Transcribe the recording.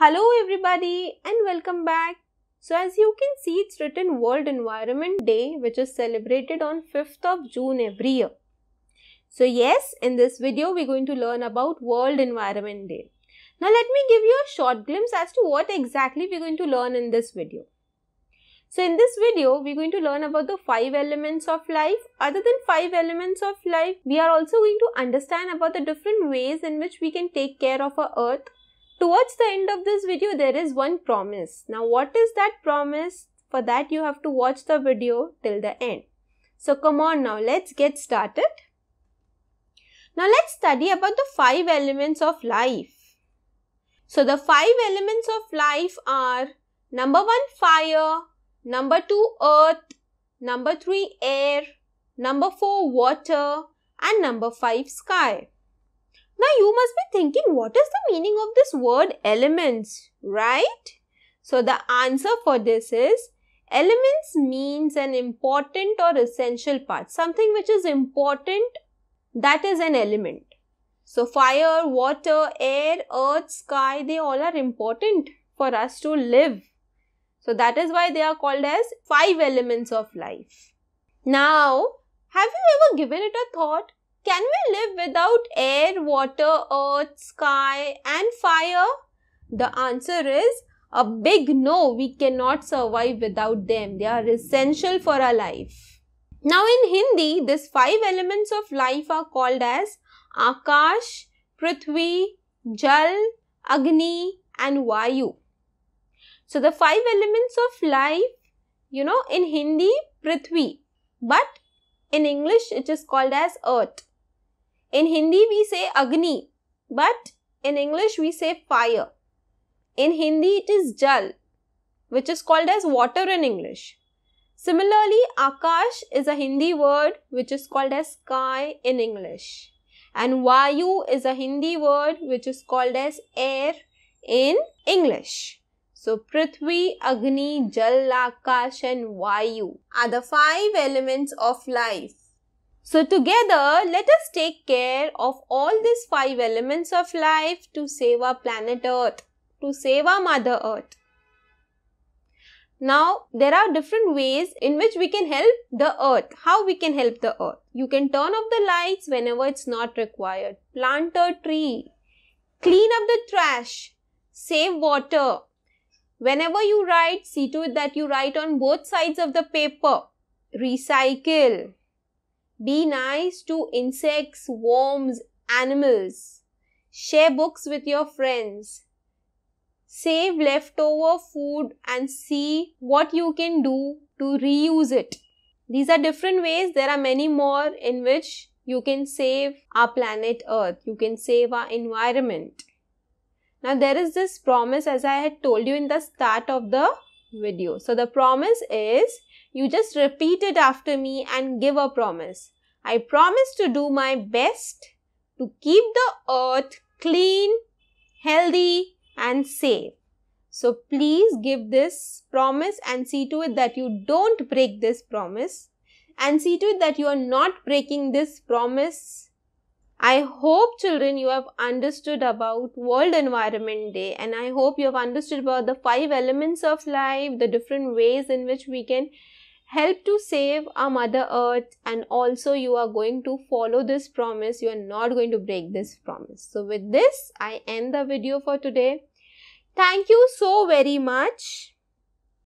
Hello everybody and welcome back. So as you can see it's written World Environment Day which is celebrated on 5th of June every year. So yes in this video we're going to learn about World Environment Day. Now let me give you a short glimpse as to what exactly we're going to learn in this video. So in this video we're going to learn about the 5 elements of life. Other than 5 elements of life we are also going to understand about the different ways in which we can take care of our earth towards the end of this video there is one promise. Now what is that promise? For that you have to watch the video till the end. So come on now let's get started. Now let's study about the five elements of life. So the five elements of life are number one fire, number two earth, number three air, number four water and number five sky. Now you must be thinking, what is the meaning of this word elements, right? So the answer for this is elements means an important or essential part, something which is important that is an element. So fire, water, air, earth, sky, they all are important for us to live. So that is why they are called as five elements of life. Now, have you ever given it a thought can we live without air, water, earth, sky and fire? The answer is a big no. We cannot survive without them. They are essential for our life. Now in Hindi, these five elements of life are called as Akash, Prithvi, Jal, Agni and Vayu. So the five elements of life, you know, in Hindi, Prithvi, but in English it is called as earth. In Hindi, we say Agni, but in English, we say fire. In Hindi, it is Jal, which is called as water in English. Similarly, Akash is a Hindi word which is called as sky in English. And Vayu is a Hindi word which is called as air in English. So, Prithvi, Agni, Jal, Akash, and Vayu are the five elements of life. So together, let us take care of all these five elements of life to save our planet Earth, to save our Mother Earth. Now, there are different ways in which we can help the earth. How we can help the earth? You can turn off the lights whenever it's not required. Plant a tree. Clean up the trash. Save water. Whenever you write, see to it that you write on both sides of the paper. Recycle. Be nice to insects, worms, animals. Share books with your friends. Save leftover food and see what you can do to reuse it. These are different ways. There are many more in which you can save our planet Earth. You can save our environment. Now, there is this promise as I had told you in the start of the video. So, the promise is you just repeat it after me and give a promise. I promise to do my best to keep the earth clean, healthy, and safe. So please give this promise and see to it that you don't break this promise and see to it that you are not breaking this promise I hope children you have understood about World Environment Day and I hope you have understood about the five elements of life, the different ways in which we can help to save our mother earth and also you are going to follow this promise you are not going to break this promise so with this i end the video for today thank you so very much